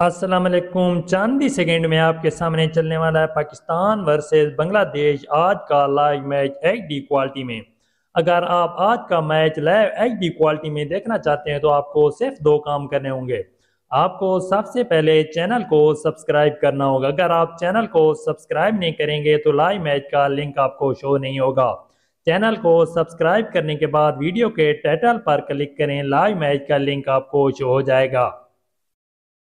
असलम चांदी सेकेंड में आपके सामने चलने वाला है पाकिस्तान वर्सेस बांग्लादेश आज का live match H D quality में अगर आप आज का match live H D quality में देखना चाहते हैं तो आपको सिर्फ दो काम करने होंगे आपको सबसे पहले चैनल को सब्सक्राइब करना होगा अगर आप चैनल को सब्सक्राइब नहीं करेंगे तो लाइव मैच का लिंक आपको शो नहीं होगा चैनल को सब्सक्राइब करने के बाद वीडियो के टाइटल पर क्लिक करें लाइव मैच का लिंक आपको शो हो जाएगा